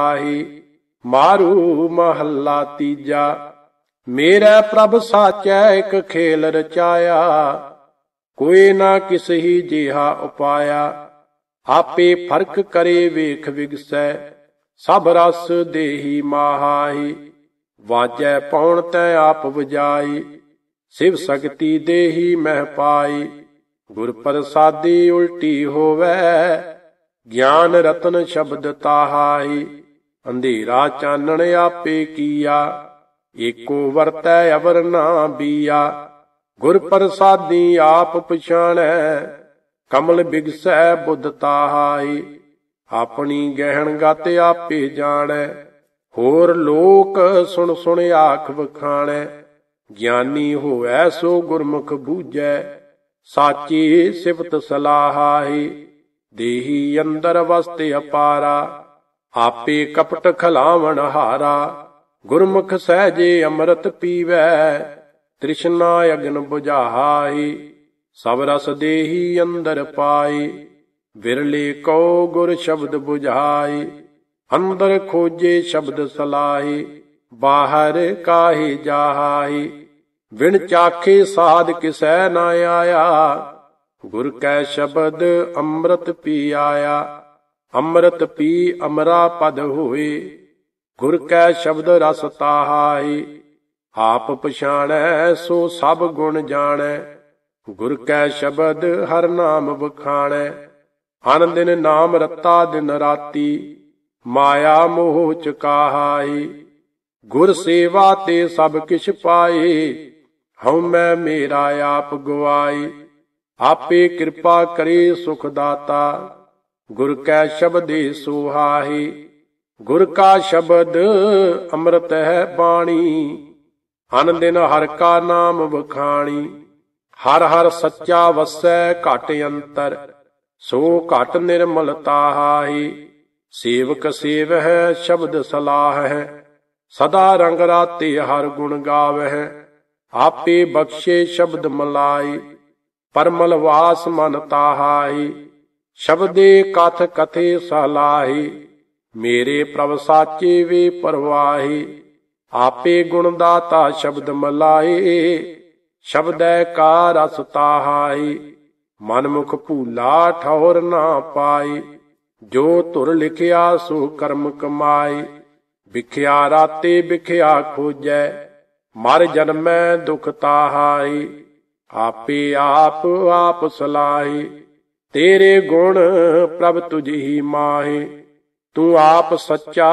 ਆਹੀ ਮਾਰੂ ਮਹੱਲਾ ਤੀਜਾ ਮੇਰਾ ਪ੍ਰਭ ਸਾਚੈ ਇੱਕ ਖੇਲ ਰਚਾਇਆ ਕੋਈ ਨਾ ਕਿਸਹੀ ਜਿਹਾ ਉਪਾਇਆ ਆਪੇ ਫਰਕ ਕਰੇ ਵੇਖ ਵਿਗਸੈ ਸਭ ਰਸ ਦੇਹੀ ਮਾਹੀ ਵਾਜੈ ਪਉਣ ਤੈ ਆਪ ਵਜਾਈ ਸਿਵ ਸਕਤੀ ਦੇਹੀ ਮਹਿ ਪਾਈ ਗੁਰ ਪ੍ਰਸਾਦੀ ਉਲਟੀ ਹੋਵੇ ਗਿਆਨ ਰਤਨ ਸ਼ਬਦ ਤਾਹਾਈ ਅੰਧੇਰਾ ਚਾਨਣ ਆਪੇ ਕੀਆ ਏਕੋ ਵਰਤੈ ਅਵਰ ਨਾ ਬੀਆ ਗੁਰ ਪ੍ਰਸਾਦੀ ਆਪ ਪਛਾਣੈ ਕਮਲ ਬਿਗਸੈ ਬੁੱਧ ਤਾਹਾਈ ਆਪਣੀ ਗਹਿਣ ਗਤ ਆਪੇ ਜਾਣੈ ਹੋਰ ਲੋਕ ਸੁਣ ਸੁਣ ਆਖ ਵਖਾਣੈ ਗਿਆਨੀ ਹੋਐ ਸੋ ਗੁਰਮੁਖ ਬੂਝੈ ਸਾਚੀ ਸਿਫਤ ਸਲਾਹਾਈ ਦੇਹੀ ਅੰਦਰ ਵਸਤੇ ਅਪਾਰਾ ਆਪੇ ਕਪਟ ਖਲਾਵਣ ਹਾਰਾ ਗੁਰਮੁਖ ਸਹਜੇ ਅੰਮ੍ਰਿਤ ਪੀਵੈ ਤ੍ਰਿਸ਼ਨਾ ਅਗਨ 부ਝਾਈ ਸਭ ਰਸ ਦੇਹੀ ਅੰਦਰ ਪਾਈ ਵਿਰਲੇ ਕੋ ਗੁਰ ਸ਼ਬਦ 부ਝਾਈ ਅੰਦਰ ਖੋਜੇ ਸ਼ਬਦ ਸਲਾਈ ਬਾਹਰ ਕਾਹੀ ਜਾਹਾਈ ਵਿਣ ਚਾਖੇ ਸਾਧ ਕਿਸੈ ਨਾ ਆਇਆ ਗੁਰ ਕੈ ਸ਼ਬਦ ਅੰਮ੍ਰਿਤ ਪੀ ਆਇਆ ਅੰਮ੍ਰਿਤ ਪੀ ਅਮਰਾ ਪਦ ਹੋਏ ਗੁਰ ਕੈ ਸ਼ਬਦ ਰਸ ਤਾਹਾਏ ਆਪ ਪਛਾਣੈ ਸੋ ਸਭ ਗੁਣ ਜਾਣੈ ਗੁਰ ਕੈ ਸ਼ਬਦ ਹਰ ਨਾਮ ਬਖਾਣੈ ਅਨ ਦਿਨ ਨਾਮ ਰਤਾ ਦਿਨ ਰਾਤੀ ਮਾਇਆ ਮੋਹ ਚਕਾਹਾਈ ਗੁਰ ਸੇਵਾ ਤੇ ਸਭ ਕਿਛ ਪਾਏ ਹਉ ਮੈਂ ਮੇਰਾ ਆਪ ਗਵਾਈ ਆਪੇ ਕਿਰਪਾ ਕਰੇ ਸੁਖ ਦਾਤਾ ਗੁਰ ਕੈ ਸ਼ਬਦੇ ਸੁਹਾਹੀ ਗੁਰ ਕਾ ਸ਼ਬਦ ਅੰਮ੍ਰਿਤ ਹੈ ਬਾਣੀ ਹਨ ਦਿਨ ਹਰ ਕਾ ਨਾਮ ਬਖਾਣੀ ਹਰ ਹਰ ਸੱਚਾ ਵਸੈ ਘਟ ਅੰਤਰ ਸੋ ਘਟ ਨਿਰਮਲਤਾ ਹਾਹੀ ਸੇਵਕ ਸੇਵ ਹੈ ਸ਼ਬਦ ਸਲਾਹ ਹੈ ਸਦਾ ਰੰਗ ਰਾਤੇ ਹਰ ਗੁਣ ਗਾਵਹਿ ਆਪੇ ਬਖਸ਼ੇ ਸ਼ਬਦ ਮਲਾਈ ਪਰਮਲ ਵਾਸ ਮਨ ਤਾਹਾਈ ਸ਼ਬਦੇ ਕਥ ਕਥੇ ਸਲਾਹੀ ਮੇਰੇ ਪ੍ਰਭ ਸਾਚੇ ਵੇ ਪਰਵਾਹੀ ਆਪੇ ਗੁਣ ਦਾਤਾ ਸ਼ਬਦ ਮਲਾਏ ਸ਼ਬਦੈ ਕਾ ਰਸ ਤਾਹਾਈ ਮਨ ਮੁਖ ਭੂਲਾ ਠੌਰ ਨਾ ਪਾਈ ਜੋ ਧੁਰ ਲਿਖਿਆ ਸੋ ਕਰਮ ਕਮਾਈ ਵਿਖਿਆ ਰਾਤੇ ਵਿਖਿਆ ਖੋਜੈ ਮਰ ਜਨਮੈ ਦੁਖ ਤਾਹਾਈ ਆਪੇ ਆਪ ਆਪ ਸਲਾਈ ਤੇਰੇ ਗੁਣ ਪ੍ਰਭ ਤੁਝੀ ਮਾਹੇ ਤੂੰ ਆਪ ਸੱਚਾ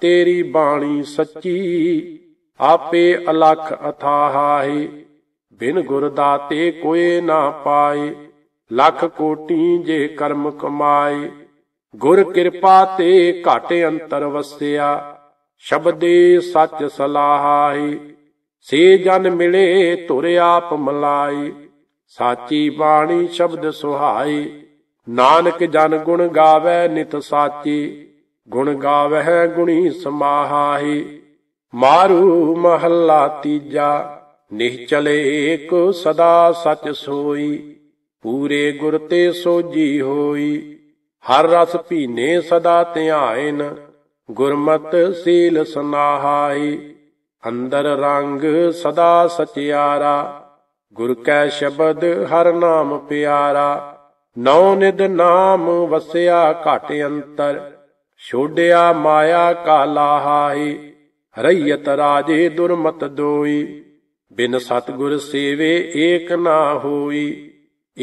ਤੇਰੀ ਬਾਣੀ ਸੱਚੀ ਆਪੇ ਅਲਖ ਅਥਾਹਾਹੇ ਬਿਨ ਗੁਰ ਦਾਤੇ ਕੋਏ ਨਾ ਪਾਏ ਲੱਖ ਕੋਟੀ ਜੇ ਕਰਮ ਕਮਾਏ ਗੁਰ ਕਿਰਪਾ ਤੇ ਘਟ ਅੰਤਰ ਵਸਿਆ ਸ਼ਬਦੇ ਸੱਚ ਹੈ ਸੇ ਜਨ ਮਿਲੇ ਤੁਰ ਆਪ ਮਲਾਈ ਸਾਚੀ ਬਾਣੀ ਸ਼ਬਦ ਸੁਹਾਈ ਨਾਨਕ ਜਨ ਗੁਣ ਗਾਵੇ ਨਿਤ ਸਾਚੀ ਗੁਣ ਗਾਵੇ ਗੁਣੀ ਸਮਾਹਾਹੀ ਮਾਰੂ ਮਹੱਲਾ ਤੀਜਾ ਨਿਹਚਲੇ ਕੋ ਸਦਾ ਸਚ ਸੋਈ ਪੂਰੇ ਗੁਰ ਤੇ ਸੋਜੀ ਹੋਈ ਹਰ ਰਸ ਪੀਨੇ ਸਦਾ ਧਿਆਇਨ ਗੁਰਮਤ ਸੀਲ ਸਨਾਹਾਈ ਅੰਦਰ ਰੰਗ ਸਦਾ ਸਚਿਆਰਾ ਗੁਰ ਕੈ ਸ਼ਬਦ ਹਰ ਨਾਮ ਪਿਆਰਾ ਨੌ ਨਿਦ ਨਾਮ ਵਸਿਆ ਘਟ ਅੰਤਰ ਛੋੜਿਆ ਮਾਇਆ ਕਾਲਾ ਹਾਈ ਰਈਤ ਰਾਜੇ ਦੁਰਮਤ ਦੋਈ ਬਿਨ ਸਤਗੁਰ ਸੇਵੇ ਏਕ ਨਾ ਹੋਈ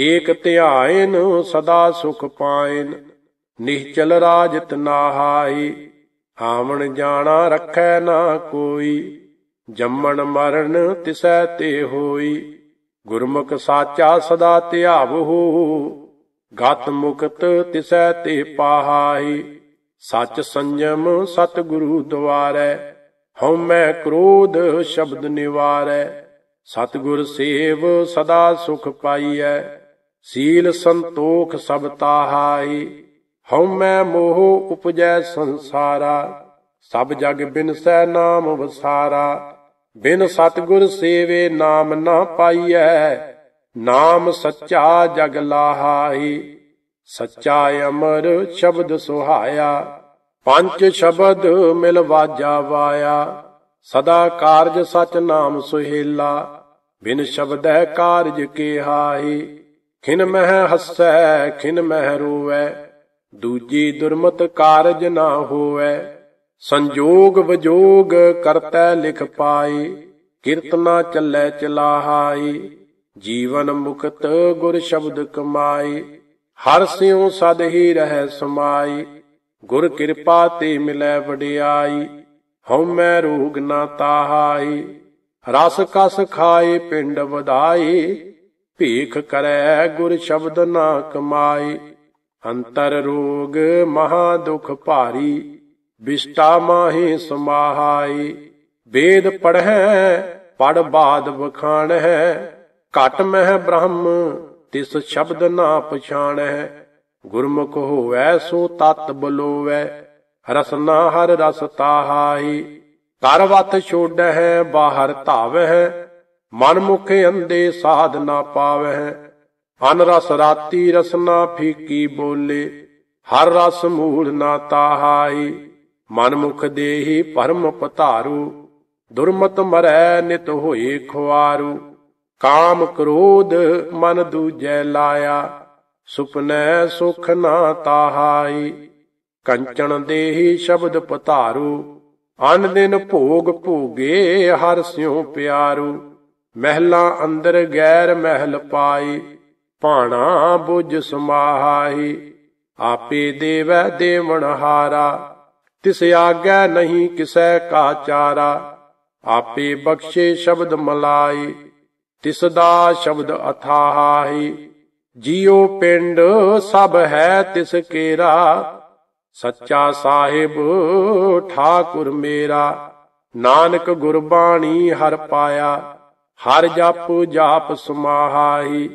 ਏਕ ਧਿਆਇਨ ਸਦਾ ਸੁਖ ਪਾਇਨ ਨਿਹਚਲ ਰਾਜਤ ਹਾਈ ਆਵਣ ਜਾਣਾ ਰਖੈ ਨਾ ਕੋਈ ਜੰਮਣ ਮਰਨ ਤਿਸੈ ਤੇ ਹੋਈ ਗੁਰਮੁਖ ਸਾਚਾ ਸਦਾ ਧਿਆਵਹੁ ਗਤ ਮੁਕਤ ਤਿਸੈ ਤੇ ਪਾਹਾਈ ਸਚ ਸੰਜਮ ਸਤ ਗੁਰੂ ਦਵਾਰੈ ਹਉ ਮੈਂ ਕ੍ਰੋਧ ਸ਼ਬਦ ਨਿਵਾਰੈ ਸਤਗੁਰ ਸੇਵ ਸਦਾ ਸੁਖ ਪਾਈਐ ਸੀਲ ਸੰਤੋਖ ਸਭ ਤਾਹਾਈ ਹਉ ਮੈਂ ਮੋਹ ਉਪਜੈ ਸੰਸਾਰਾ ਸਭ ਜਗ ਬਿਨਸੈ ਨਾਮ ਵਸਾਰਾ ਬਿਨ ਸਤਗੁਰ ਸੇਵੇ ਨਾਮ ਨਾ ਪਾਈਐ ਨਾਮ ਸੱਚਾ ਜਗ ਲਾਹਾਈ ਸੱਚਾ ਅਮਰ ਸ਼ਬਦ ਸੁਹਾਇਆ ਪੰਜ ਸ਼ਬਦ ਮਿਲ ਵਾਜਾ ਵਾਇਆ ਸਦਾ ਕਾਰਜ ਸਚ ਨਾਮ ਸੁਹੇਲਾ ਬਿਨ ਸ਼ਬਦੈ ਕਾਰਜ ਕੇਹਾਹੀ ਖਿਨ ਮਹਿ ਹੱਸੈ ਖਿਨ ਮਹਿ ਰੋਵੈ ਦੂਜੀ ਦੁਰਮਤ ਕਾਰਜ ਨਾ ਹੋਵੇ ਸੰਜੋਗ ਵਿਜੋਗ ਕਰਤੈ ਲਿਖ ਪਾਏ ਕੀਰਤਨਾ ਚੱਲੈ ਚਲਾਹਾਈ ਜੀਵਨ ਮੁਕਤ ਗੁਰ ਸ਼ਬਦ ਕਮਾਏ ਹਰ ਸਿਉ ਸਦ ਹੀ ਰਹਿ ਸਮਾਈ ਗੁਰ ਕਿਰਪਾ ਤੇ ਮਿਲੈ ਵਡਿਆਈ ਹਉ ਮੈ ਰੋਗ ਨਾ ਤਾਹਾਈ ਰਸ ਕਸ ਖਾਏ ਪਿੰਡ ਵਧਾਈ ਭੀਖ ਕਰੈ ਗੁਰ ਸ਼ਬਦ ਨਾ ਕਮਾਈ ਅੰਤਰ ਰੋਗ ਮਹਾ ਦੁਖ ਭਾਰੀ ਬਿਸਟਾ ਮਾਹੀ ਸਮਾਹਾਈ ਵੇਦ ਪੜਹਿ ਪੜ ਬਾਦ ਬਖਾਣ ਹੈ ਘਟ ਮਹਿ ਬ੍ਰਹਮ ਤਿਸ ਸ਼ਬਦ ਨਾ ਪਛਾਣ ਹੈ ਗੁਰਮੁਖ ਹੋਵੈ ਸੋ ਤਤ ਬਲੋਵੈ ਰਸਨਾ ਹਰ ਰਸ ਤਾਹਾਈ ਕਰ ਵਤ ਛੋੜਹਿ ਬਾਹਰ ਧਾਵਹਿ ਮਨ ਮੁਖ ਅੰਦੇ ਸਾਧ ਨਾ ਪਾਵਹਿ ਅਨ ਰਸ ਰਾਤੀ ਰਸਨਾ ਫੀਕੀ ਬੋਲੇ ਹਰ ਰਸ ਮੂੜ ਨਾ ਤਾਹਾਈ ਮਨਮੁਖ ਦੇਹੀ ਪਰਮ ਪਧਾਰੂ ਦੁਰਮਤ ਮਰੈ ਨਿਤ ਹੋਏ ਖੁਆਰੂ ਕਾਮ ਕ੍ਰੋਧ ਮਨ ਦੂਜੈ ਲਾਇਆ ਸੁਪਨੈ ਸੁਖ ਨਾ ਤਾਹਾਈ ਕੰਚਣ ਦੇਹੀ ਸ਼ਬਦ ਪਤਾਰੂ ਅਨ ਦਿਨ ਭੋਗ ਭੋਗੇ ਹਰ ਸਿਉ ਪਿਆਰੂ ਮਹਿਲਾ ਅੰਦਰ ਗੈਰ ਮਹਿਲ ਪਾਈ ਭਾਣਾ ਬੁਝ ਸਮਾਹਾਈ ਆਪੇ ਦੇਵੈ ਦੇਵਨ ਹਾਰਾ ਤਿਸ ਆਗੈ ਨਹੀਂ ਕਿਸੈ ਕਾ ਚਾਰਾ ਆਪੇ ਬਖਸ਼ੇ ਸ਼ਬਦ ਮਲਾਈ ਤਿਸ ਦਾ ਸ਼ਬਦ ਅਥਾਹੀ ਹੈ ਪਿੰਡ ਸਭ ਹੈ ਤਿਸ ਕੇਰਾ ਸੱਚਾ ਸਾਹਿਬ ਠਾਕੁਰ ਮੇਰਾ ਨਾਨਕ ਗੁਰਬਾਣੀ ਹਰ ਪਾਇਆ ਹਰ ਜਪ ਜਾਪ ਸਮਾਹਾਈ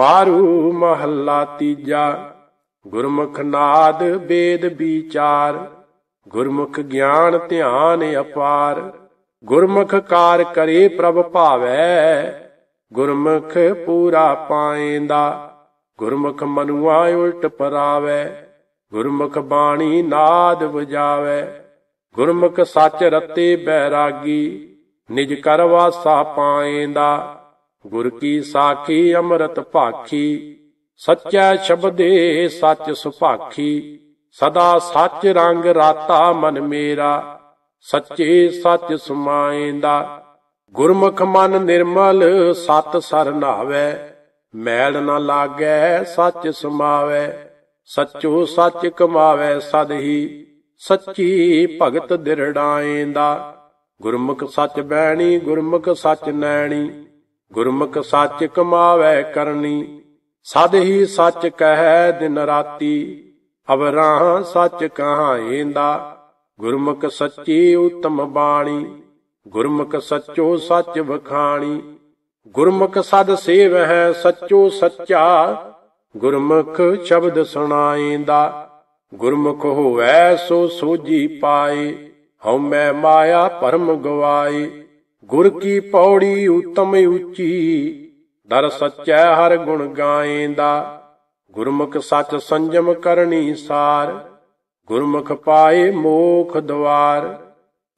ਮਾਰੂ ਮਹੱਲਾ ਤੀਜਾ ਗੁਰਮੁਖ ਨਾਦ ਬੇਦ ਵਿਚਾਰ ਗੁਰਮੁਖ ਗਿਆਨ ਧਿਆਨ ਅਪਾਰ ਗੁਰਮੁਖ ਕਾਰ ਕਰੇ ਪ੍ਰਭ ਭਾਵੈ ਗੁਰਮੁਖ ਪੂਰਾ ਪਾਏਂਦਾ ਗੁਰਮੁਖ ਮਨੁਆ ਉਲਟ ਪਰਾਵੇ ਗੁਰਮੁਖ ਬਾਣੀ ਨਾਦ ਵਜਾਵੇ ਗੁਰਮੁਖ ਸੱਚ ਰਤੇ ਬੈਰਾਗੀ ਨਿਜ ਕਰ ਵਾਸਾ ਪਾਏਂਦਾ ਗੁਰ ਕੀ ਸਾਖੀ ਅੰਮ੍ਰਿਤ ਭਾਖੀ ਸੱਚਾ ਸ਼ਬਦੇ ਸੱਚ ਸੁਭਾਖੀ ਸਦਾ ਸੱਚ ਰੰਗ ਰਾਤਾ ਮਨ ਮੇਰਾ ਸੱਚੇ ਸੱਚ ਸਮਾਏਂਦਾ ਗੁਰਮੁਖ ਮਨ ਨਿਰਮਲ ਸਤ ਸਰਨਾਵੇ ਮੈਲ ਨਾ ਲਾਗੈ ਸੱਚ ਸਮਾਵੇ ਸੱਚੋ ਸੱਚ ਕਮਾਵੇ ਸਦ ਹੀ ਸੱਚੀ ਭਗਤ ਦਿਰੜਾਏਂਦਾ ਗੁਰਮੁਖ ਸੱਚ ਬੈਣੀ ਗੁਰਮੁਖ ਸੱਚ ਨੈਣੀ ਗੁਰਮੁਖ ਸੱਚ ਕਮਾਵੇ ਕਰਨੀ ਸਦ ਹੀ ਸੱਚ ਕਹੈ ਦਿਨ ਰਾਤੀ ਅਵਰਾਹ ਸੱਚ ਕਹਾਏਂਦਾ ਗੁਰਮੁਖ ਸੱਚੀ ਉਤਮ ਬਾਣੀ ਗੁਰਮੁਖ ਸੱਚੋ ਸੱਚ ਵਖਾਣੀ ਗੁਰਮੁਖ ਸਦ ਸੇਵਹਿ ਸੱਚੋ ਸੱਚਾ ਗੁਰਮੁਖ ਸ਼ਬਦ ਸੁਣਾਏਂਦਾ ਗੁਰਮੁਖ ਹੋਵੈ ਸੋ ਸੋਜੀ ਪਾਏ ਹਉ ਮੈਂ ਮਾਇਆ ਪਰਮ ਗਵਾਏ ਗੁਰ ਕੀ ਪੌੜੀ ਉਤਮ ਉੱਚੀ ਦਰ ਸੱਚੈ ਹਰ ਗੁਣ ਗਾਏਂਦਾ ਗੁਰਮੁਖ ਸੱਚ ਸੰਜਮ ਕਰਨੀ ਸਾਰ ਗੁਰਮੁਖ ਪਾਏ ਮੋਖ ਦਵਾਰ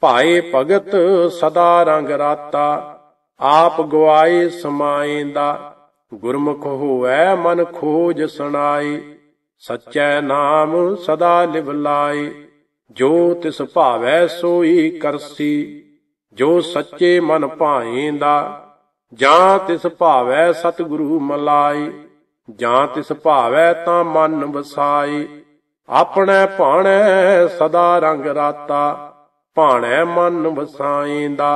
ਭਾਏ ਭਗਤ ਸਦਾ ਰੰਗ ਰਾਤਾ ਆਪ ਗਵਾਏ ਸਮਾਏ ਦਾ ਗੁਰਮੁਖ ਹੋਵੇ ਮਨ ਖੋਜ ਸੁਣਾਏ ਸਚੈ ਨਾਮ ਸਦਾ ਲਿਵ ਲਾਏ ਜੋ ਤਿਸ ਭਾਵੈ ਸੋਈ ਕਰਸੀ ਜੋ ਸੱਚੇ ਮਨ ਭਾਏ ਦਾ ਜਾਂ ਤਿਸ ਭਾਵੈ ਸਤਿਗੁਰੂ ਮਲਾਈ ਜਾਂ ਤਿਸ ਭਾਵੈ ਤਾਂ ਮਨ ਵਸਾਏ ਆਪਣੇ ਭਾਣੇ ਸਦਾ ਰੰਗ ਰਾਤਾ ਭਾਣੇ ਮਨ ਵਸਾਏਂਦਾ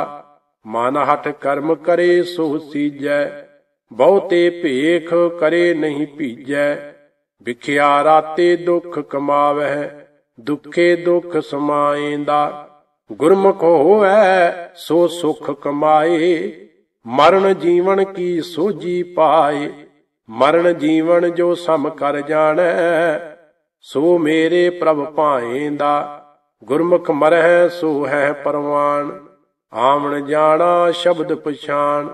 ਮਨ ਹਟ ਕਰਮ ਕਰੇ ਸੋ ਸੀਜੈ ਬਹੁਤੇ ਭੇਖ ਕਰੇ ਨਹੀਂ ਭੀਜੈ ਵਿਖਿਆ ਰਾਤੇ ਦੁੱਖ ਕਮਾਵਹਿ ਦੁਖੇ ਦੁੱਖ ਸਮਾਏਂਦਾ ਗੁਰਮੁਖ ਹੋਵੇ ਸੋ ਸੁਖ ਕਮਾਏ ਮਰਨ ਜੀਵਨ ਕੀ ਸੋਜੀ ਪਾਏ ਮਰਨ ਜੀਵਨ ਜੋ ਸਮ ਕਰ ਜਾਣੈ ਸੋ ਮੇਰੇ ਪ੍ਰਭ ਭਾਏਂਦਾ ਗੁਰਮੁਖ ਮਰਹਿ ਸੋ ਹੈ ਪਰਵਾਨ ਆਵਣ ਜਾਣਾ ਸ਼ਬਦ ਪਛਾਨ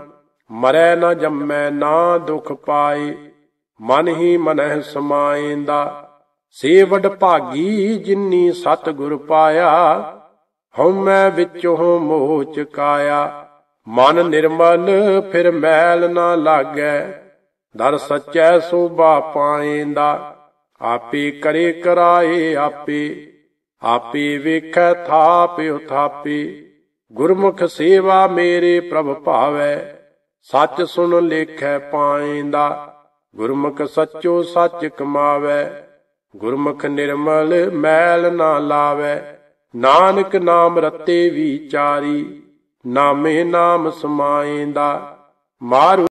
ਮਰੈ ਨਾ ਜੰਮੈ ਨਾ ਦੁਖ ਪਾਏ ਮਨ ਹੀ ਮਨਹਿ ਸਮਾਏਂਦਾ ਵਡ ਭਾਗੀ ਜਿਨਨੀ ਸਤ ਗੁਰ ਪਾਇਆ ਹਉਮੈ ਵਿੱਚੋਂ ਮੋਚ ਕਾਇਆ ਮਨ ਨਿਰਮਲ ਫਿਰ ਮੈਲ ਨਾ ਲਾਗੈ ਦਰ ਸੱਚੈ ਸੋਭਾ ਪਾਏਂਦਾ ਆਪੇ ਕਰੇ ਕਰਾਏ ਆਪੇ ਆਪੇ ਵੇਖੈ ਥਾਪਿ ਉਥਾਪੇ ਗੁਰਮੁਖ ਸੇਵਾ ਮੇਰੇ ਪ੍ਰਭ ਭਾਵੈ ਸੱਚ ਸੁਣ ਲੇਖੈ ਪਾਏਂਦਾ ਗੁਰਮੁਖ ਸੱਚੋ ਸੱਚ ਕਮਾਵੈ ਗੁਰਮੁਖ ਨਿਰਮਲ ਮੈਲ ਨਾ ਲਾਵੇ ਨਾਨਕ ਨਾਮ ਰਤੇ ਵਿਚਾਰੀ ਨਾਮੇ ਨਾਮ ਸਮਾਏਂਦਾ ਮਾਰੂ